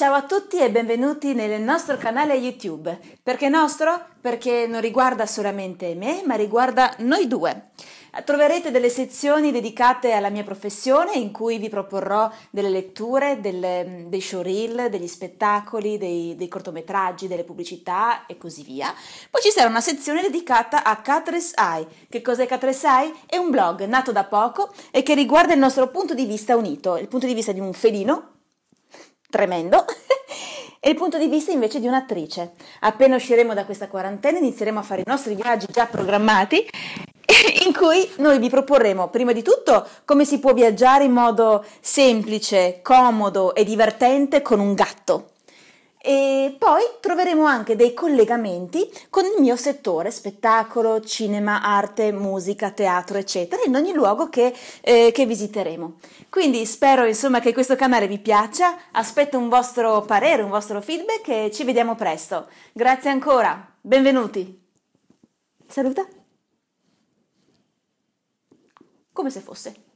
Ciao a tutti e benvenuti nel nostro canale YouTube. Perché nostro? Perché non riguarda solamente me, ma riguarda noi due. Troverete delle sezioni dedicate alla mia professione in cui vi proporrò delle letture, delle, dei showreel, degli spettacoli, dei, dei, cortometraggi, delle pubblicità e così via. Poi ci sarà una sezione dedicata a Catres Eye. Che cos'è Catres Eye? È un blog nato da poco e che riguarda il nostro punto di vista unito, il punto di vista di un felino tremendo, e il punto di vista invece di un'attrice. Appena usciremo da questa quarantena inizieremo a fare i nostri viaggi già programmati in cui noi vi proporremo prima di tutto come si può viaggiare in modo semplice, comodo e divertente con un gatto. E poi troveremo anche dei collegamenti con il mio settore, spettacolo, cinema, arte, musica, teatro, eccetera, in ogni luogo che, eh, che visiteremo. Quindi spero insomma che questo canale vi piaccia, aspetto un vostro parere, un vostro feedback e ci vediamo presto. Grazie ancora, benvenuti. Saluta. Come se fosse.